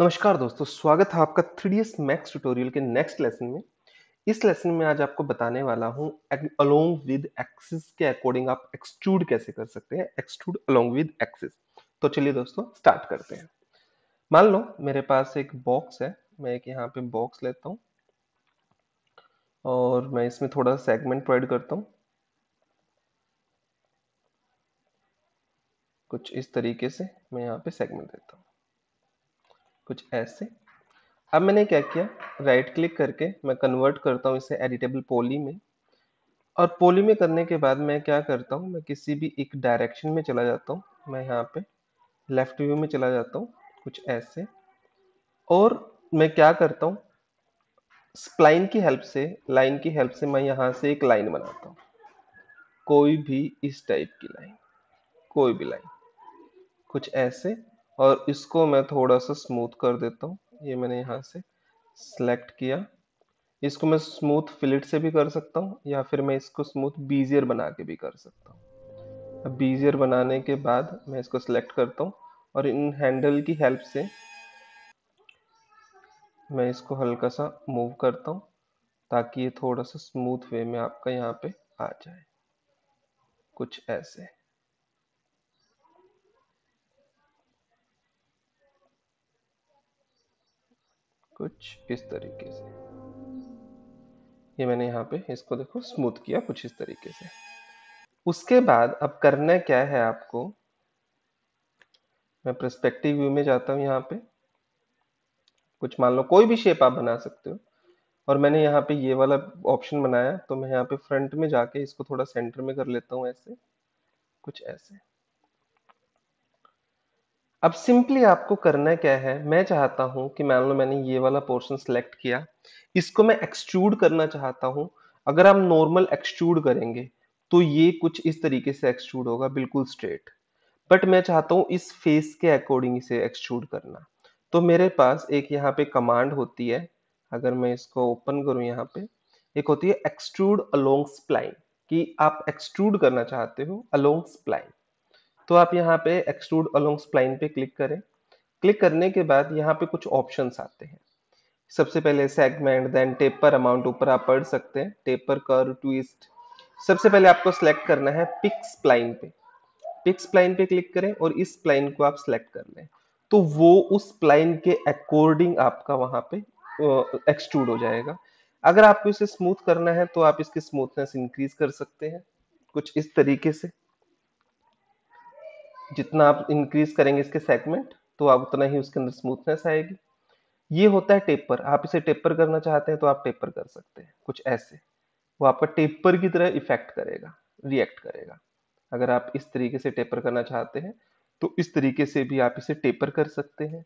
नमस्कार दोस्तों स्वागत है आपका थ्री मैक्स ट्यूटोरियल के नेक्स्ट लेसन में इस लेसन में आज आपको बताने वाला हूँ अलोंग विद एक्सिस के अकॉर्डिंग आप एक्सट्रूड कैसे कर सकते हैं एक्सट्रूड अलोंग विद एक्सिस तो चलिए दोस्तों स्टार्ट करते हैं मान लो मेरे पास एक बॉक्स है मैं एक यहाँ पे बॉक्स लेता हूँ और मैं इसमें थोड़ा सा सेगमेंट प्रोवाइड करता हूँ कुछ इस तरीके से मैं यहाँ पे सेगमेंट देता हूँ कुछ ऐसे अब मैंने क्या किया राइट right क्लिक करके मैं कन्वर्ट करता हूँ इसे एडिटेबल पोली में और पोली में करने के बाद मैं क्या करता हूँ मैं किसी भी एक डायरेक्शन में चला जाता हूँ मैं यहाँ पे लेफ्ट व्यू में चला जाता हूँ कुछ ऐसे और मैं क्या करता हूँ स्प्लाइन की हेल्प से लाइन की हेल्प से मैं यहाँ से एक लाइन बनाता हूँ कोई भी इस टाइप की लाइन कोई भी लाइन कुछ ऐसे और इसको मैं थोड़ा सा स्मूथ कर देता हूँ ये मैंने यहाँ से सेलेक्ट किया इसको मैं स्मूथ फिलिट से भी कर सकता हूँ या फिर मैं इसको स्मूथ बीजियर बना के भी कर सकता हूँ अब बीजियर बनाने के बाद मैं इसको सिलेक्ट करता हूँ और इन हैंडल की हेल्प से मैं इसको हल्का सा मूव करता हूँ ताकि ये थोड़ा सा स्मूथ वे में आपका यहाँ पे आ जाए कुछ ऐसे कुछ इस तरीके से ये मैंने यहाँ पे इसको देखो स्मूथ किया कुछ इस तरीके से उसके बाद अब करना क्या है आपको मैं प्रस्पेक्टिव व्यू में जाता हूँ यहाँ पे कुछ मान लो कोई भी शेप आप बना सकते हो और मैंने यहाँ पे ये वाला ऑप्शन बनाया तो मैं यहाँ पे फ्रंट में जाके इसको थोड़ा सेंटर में कर लेता हूँ ऐसे कुछ ऐसे अब सिंपली आपको करना क्या है मैं चाहता हूं कि मान लो मैंने ये वाला पोर्शन सेलेक्ट किया इसको मैं एक्सट्रूड करना चाहता हूं अगर हम नॉर्मल एक्सट्रूड करेंगे तो ये कुछ इस तरीके से एक्सट्रूड होगा बिल्कुल स्ट्रेट बट मैं चाहता हूं इस फेस के अकॉर्डिंग इसे एक्सट्रूड करना तो मेरे पास एक यहाँ पे कमांड होती है अगर मैं इसको ओपन करूँ यहाँ पे एक होती है एक्सट्रूड अलोंग स्प्लाइन कि आप एक्सट्रूड करना चाहते हो अलोंग स्प्लाइन तो आप यहाँ पे एक्सट्रूड अलोंग स्प्लाइन पे क्लिक करें क्लिक करने के बाद यहाँ पे कुछ ऑप्शंस आते हैं सबसे पहले सेगमेंट देन टेपर अमाउंट ऊपर आप पढ़ सकते हैं टेपर कर ट्विस्ट सबसे पहले आपको सिलेक्ट करना है पिक स्प्लाइन पे पिक स्प्लाइन पे क्लिक करें और इस स्प्लाइन को आप सिलेक्ट कर लें तो वो उस स्प्लाइन के अकॉर्डिंग आपका वहां पे एक्सट्रूड हो जाएगा अगर आपको इसे स्मूथ करना है तो आप इसकी स्मूथनेस इंक्रीज कर सकते हैं कुछ इस तरीके से जितना आप इंक्रीज करेंगे इसके सेगमेंट तो आप उतना ही उसके अंदर स्मूथनेस आएगी ये होता है टेपर आप इसे टेपर करना चाहते हैं तो आप टेपर कर सकते हैं कुछ ऐसे वो आपका टेपर की तरह इफेक्ट करेगा रिएक्ट करेगा अगर आप इस तरीके से टेपर करना चाहते हैं तो इस तरीके से भी आप इसे टेपर कर सकते हैं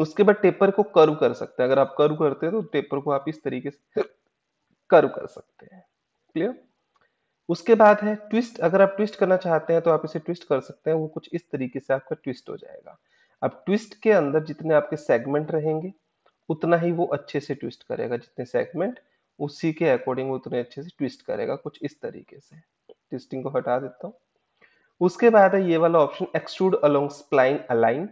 उसके बाद टेपर को कर्व कर सकते हैं अगर आप कर्व करते हैं तो टेपर को आप इस तरीके से कर्व कर सकते हैं क्लियर उसके बाद है ट्विस्ट अगर आप ट्विस्ट करना चाहते हैं तो आप इसे ट्विस्ट कर सकते हैं वो कुछ इस तरीके से आपका ट्विस्ट हो जाएगा अब ट्विस्ट के अंदर जितने आपके सेगमेंट रहेंगे उतना ही वो अच्छे से ट्विस्ट करेगा जितने सेगमेंट उसी के अकॉर्डिंग उतने अच्छे से ट्विस्ट करेगा कुछ इस तरीके से ट्विस्टिंग को हटा देता हूँ उसके बाद है ये वाला option extrude along spline align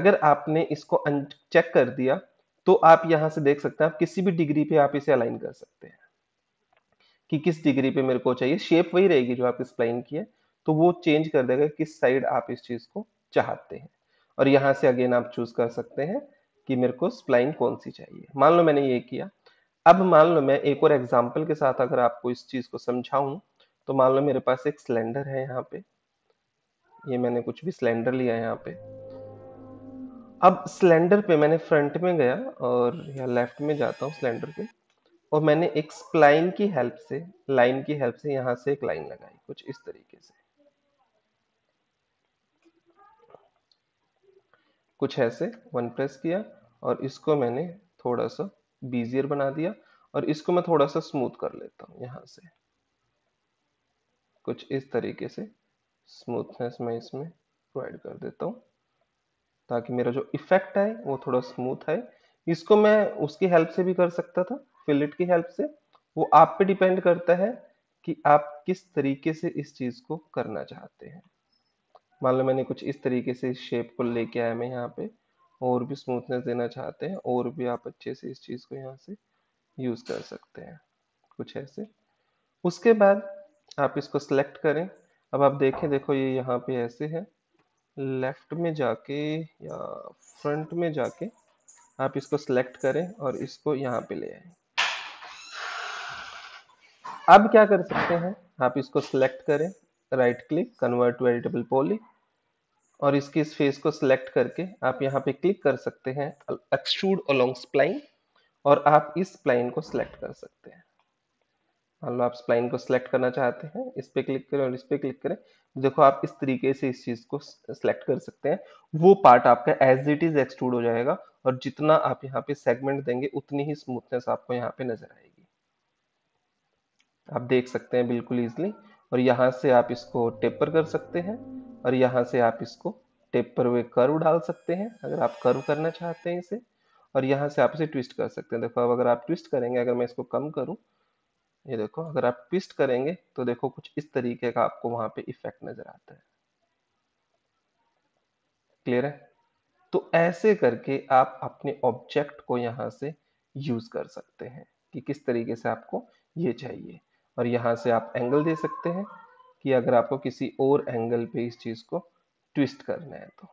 अगर आपने इसको चेक कर दिया तो आप यहाँ से देख सकते हैं आप किसी भी डिग्री पे आप इसे अलाइन कर सकते हैं कि किस डिग्री पे मेरे को चाहिए शेप वही रहेगी जो आप स्प्लाइन की है तो वो चेंज कर देगा किस साइड आप इस चीज़ को चाहते हैं और यहाँ से अगेन आप चूज कर सकते हैं कि मेरे को स्प्लाइन कौन सी चाहिए मान लो मैंने ये किया अब मान लो मैं एक और एग्जाम्पल के साथ अगर आपको इस चीज़ को समझाऊं तो मान लो मेरे पास एक सिलेंडर है यहाँ पे ये मैंने कुछ भी सिलेंडर लिया यहाँ पे अब सिलेंडर पे मैंने फ्रंट में गया और या लेफ्ट में जाता हूँ सिलेंडर पे और मैंने एक स्प्लाइन की हेल्प से लाइन की हेल्प से यहाँ से एक लाइन लगाई कुछ इस तरीके से कुछ ऐसे वन प्रेस किया और इसको मैंने थोड़ा सा बीजियर बना दिया और इसको मैं थोड़ा सा स्मूथ कर लेता हूं यहाँ से कुछ इस तरीके से स्मूथनेस मैं इसमें प्रोवाइड कर देता हूँ ताकि मेरा जो इफेक्ट है वो थोड़ा स्मूथ है इसको मैं उसकी हेल्प से भी कर सकता था फिलिट की हेल्प से वो आप पे डिपेंड करता है कि आप किस तरीके से इस चीज को करना चाहते हैं मान लो मैंने कुछ इस तरीके से इस शेप को लेके आया मैं यहाँ पे और भी स्मूथनेस देना चाहते हैं और भी आप अच्छे से इस चीज को यहाँ से यूज कर सकते हैं कुछ ऐसे उसके बाद आप इसको सिलेक्ट करें अब आप देखें देखो ये यहाँ पे ऐसे है लेफ्ट में जाके या फ्रंट में जाके आप इसको सिलेक्ट करें और इसको यहाँ पे ले आए अब क्या कर सकते हैं आप इसको सिलेक्ट करें right click convert editable poly और इसकी इस फेस को सिलेक्ट करके आप यहाँ पे क्लिक कर सकते हैं एक्सट्रूड अलोंग स्प्लाइन और आप इस स्प्लाइन को सिलेक्ट कर सकते हैं मान लो आप स्प्लाइन को सिलेक्ट करना चाहते हैं इस पे क्लिक करें और इस पे क्लिक करें देखो आप इस तरीके से इस चीज को सिलेक्ट कर सकते हैं वो पार्ट आपका एज इट इज एक्सट्रूड हो जाएगा और जितना आप यहाँ पे सेगमेंट देंगे उतनी ही स्मूथनेस आपको यहाँ पे नजर आएगी आप देख सकते हैं बिल्कुल ईजली और यहाँ से आप इसको टेपर कर सकते हैं और यहाँ से आप इसको टेपर हुए कर्व डाल सकते हैं अगर आप कर्व करना चाहते हैं इसे और यहाँ से आप इसे ट्विस्ट कर सकते हैं देखो अब अगर आप ट्विस्ट करेंगे अगर मैं इसको कम करूँ ये देखो अगर आप ट्विस्ट करेंगे तो देखो कुछ इस तरीके का आपको वहाँ पर इफेक्ट नज़र आता है क्लियर है तो ऐसे करके आप अपने ऑब्जेक्ट को यहाँ से यूज़ कर सकते हैं कि किस तरीके से आपको ये चाहिए और यहाँ से आप एंगल दे सकते हैं कि अगर आपको किसी और एंगल पे इस चीज़ को ट्विस्ट करना है तो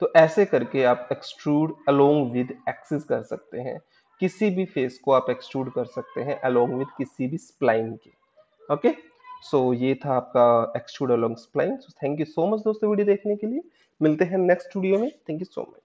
तो ऐसे करके आप एक्सट्रूड अलोंग विद एक्सिस कर सकते हैं किसी भी फेस को आप एक्सट्रूड कर सकते हैं अलोंग विद किसी भी स्प्लाइन के ओके सो so, ये था आपका extrude along spline so thank you so much दोस्तों वीडियो देखने के लिए मिलते हैं नेक्स्ट वीडियो में थैंक यू सो मच